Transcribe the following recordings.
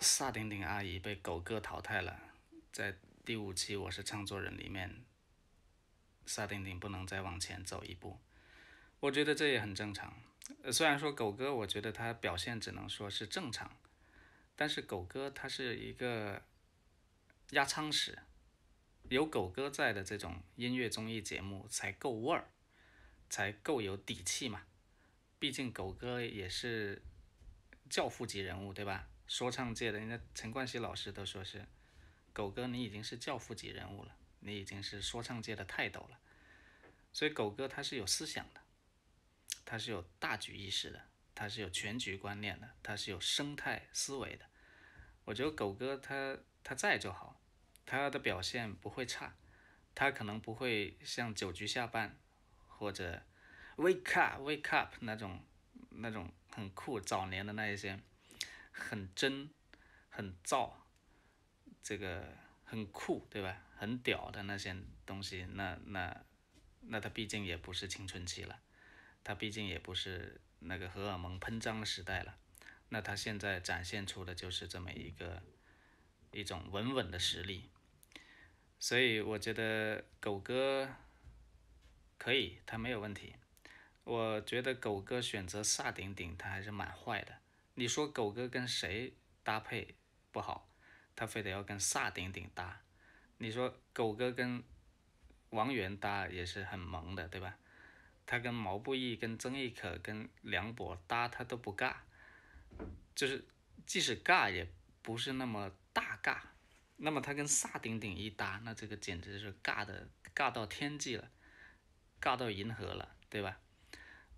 萨顶顶阿姨被狗哥淘汰了，在第五期我是唱作人里面，萨顶顶不能再往前走一步。我觉得这也很正常。虽然说狗哥，我觉得他表现只能说是正常，但是狗哥他是一个压舱石，有狗哥在的这种音乐综艺节目才够味儿，才够有底气嘛。毕竟狗哥也是教父级人物，对吧？说唱界的，人家陈冠希老师都说是，狗哥你已经是教父级人物了，你已经是说唱界的泰斗了。所以狗哥他是有思想的，他是有大局意识的，他是有全局观念的，他是有生态思维的。我觉得狗哥他他在就好，他的表现不会差，他可能不会像九局下半或者 Wake Up Wake Up 那种那种很酷早年的那一些。很真，很燥，这个很酷，对吧？很屌的那些东西，那那那他毕竟也不是青春期了，他毕竟也不是那个荷尔蒙喷张的时代了，那他现在展现出的就是这么一个一种稳稳的实力，所以我觉得狗哥可以，他没有问题。我觉得狗哥选择萨顶顶，他还是蛮坏的。你说狗哥跟谁搭配不好，他非得要跟萨顶顶搭。你说狗哥跟王源搭也是很萌的，对吧？他跟毛不易、跟曾轶可、跟梁博搭他都不尬，就是即使尬也不是那么大尬。那么他跟萨顶顶一搭，那这个简直是尬的尬到天际了，尬到银河了，对吧？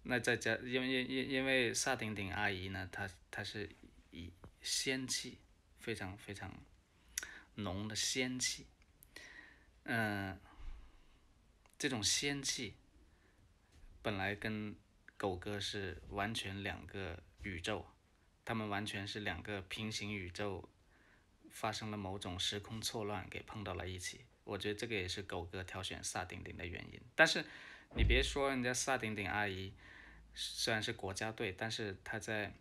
那在家，因为因因因为萨顶顶阿姨呢，她她是以仙气非常非常浓的仙气，嗯，这种仙气本来跟狗哥是完全两个宇宙，他们完全是两个平行宇宙，发生了某种时空错乱，给碰到了一起。我觉得这个也是狗哥挑选萨顶顶的原因，但是。你别说，人家萨顶顶阿姨虽然是国家队，但是她在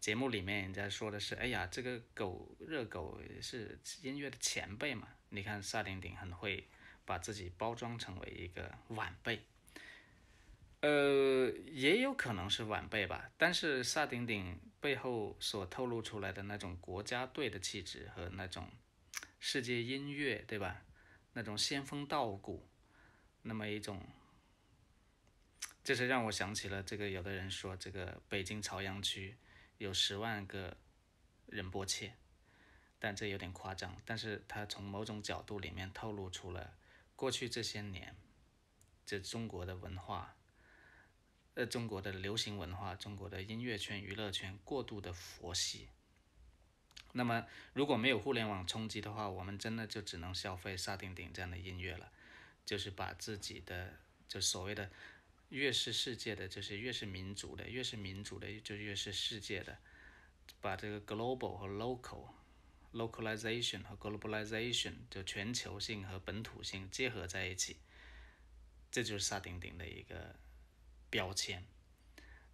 节目里面人家说的是：“哎呀，这个狗热狗是音乐的前辈嘛。”你看萨顶顶很会把自己包装成为一个晚辈，呃，也有可能是晚辈吧。但是萨顶顶背后所透露出来的那种国家队的气质和那种世界音乐，对吧？那种仙风道骨，那么一种。这是让我想起了这个，有的人说这个北京朝阳区有十万个仁波切，但这有点夸张。但是他从某种角度里面透露出了过去这些年，这中国的文化，呃，中国的流行文化，中国的音乐圈、娱乐圈过度的佛系。那么如果没有互联网冲击的话，我们真的就只能消费沙丁顶这样的音乐了，就是把自己的就所谓的。越是世界的，就是越是民族的；越是民族的，就越是世界的。把这个 global 和 local、localization 和 globalization，就全球性和本土性结合在一起，这就是萨顶顶的一个标签，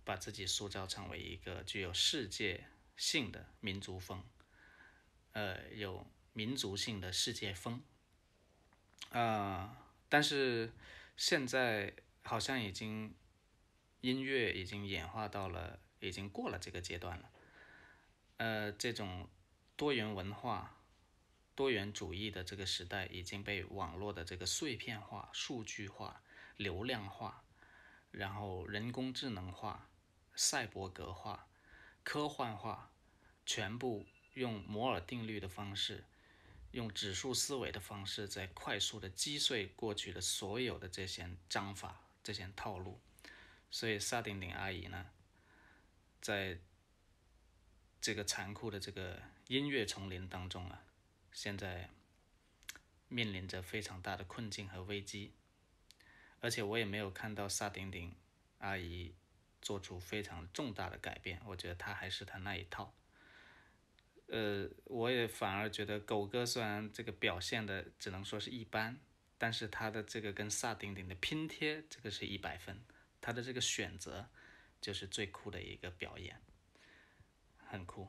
把自己塑造成为一个具有世界性的民族风，呃，有民族性的世界风。啊，但是现在。好像已经，音乐已经演化到了，已经过了这个阶段了。呃，这种多元文化、多元主义的这个时代，已经被网络的这个碎片化、数据化、流量化，然后人工智能化、赛博格化、科幻化，全部用摩尔定律的方式，用指数思维的方式，在快速的击碎过去的所有的这些章法。这些套路，所以萨顶顶阿姨呢，在这个残酷的这个音乐丛林当中啊，现在面临着非常大的困境和危机，而且我也没有看到萨顶顶阿姨做出非常重大的改变，我觉得她还是她那一套。呃，我也反而觉得狗哥虽然这个表现的只能说是一般。但是他的这个跟萨顶顶的拼贴，这个是一百分。他的这个选择，就是最酷的一个表演，很酷。